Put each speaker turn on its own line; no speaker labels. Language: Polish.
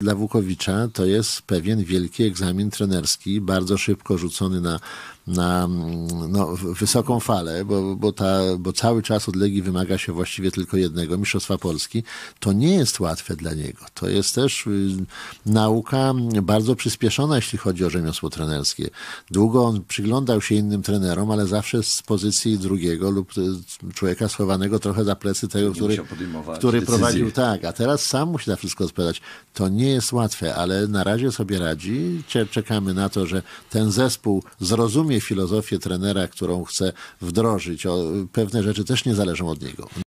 Dla Wukowicza to jest pewien wielki egzamin trenerski, bardzo szybko rzucony na, na no, wysoką falę, bo, bo, ta, bo cały czas od Legii wymaga się właściwie tylko jednego Mistrzostwa Polski. To nie jest łatwe dla niego. To jest też y, nauka bardzo przyspieszona, jeśli chodzi o rzemiosło trenerskie. Długo on przyglądał się innym trenerom, ale zawsze z pozycji drugiego lub y, człowieka schowanego trochę za plecy tego, który, który prowadził. Tak, a teraz sam musi na wszystko odpowiadać. To nie nie jest łatwe, ale na razie sobie radzi. Czekamy na to, że ten zespół zrozumie filozofię trenera, którą chce wdrożyć. pewne rzeczy też nie zależą od niego.